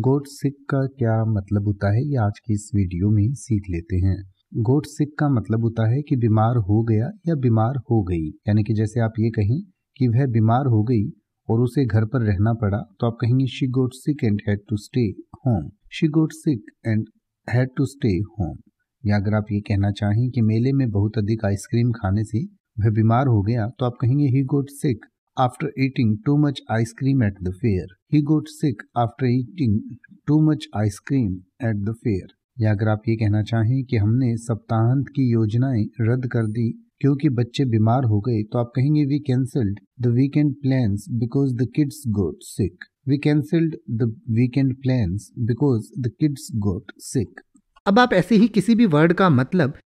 गोट सिक का क्या मतलब होता है ये आज की इस वीडियो में सीख लेते हैं गोट सिक का मतलब होता है कि बीमार हो गया या बीमार हो गई यानी कि जैसे आप ये कहें कि वह बीमार हो गई और उसे घर पर रहना पड़ा तो आप कहेंगे she got sick and had to stay home she got sick and had to stay home या अगर आप ये कहना चाहें कि मेले में बहुत अधिक आइसक्रीम खाने से वह बीमार हो गया तो आप कहेंगे ही गोट सिक after eating too much ice cream at the fair. He got sick after eating too much ice cream at the fair. या अगर आप ये कहना चाहें कि हमने सप्ताहांत की योजनाएं रद्द कर दी क्योंकि बच्चे बीमार हो गए तो आप कहेंगे we cancelled the weekend plan because the kids got sick we cancelled the weekend plan because the kids got sick अब आप ऐसे ही किसी भी वर्ड का मतलब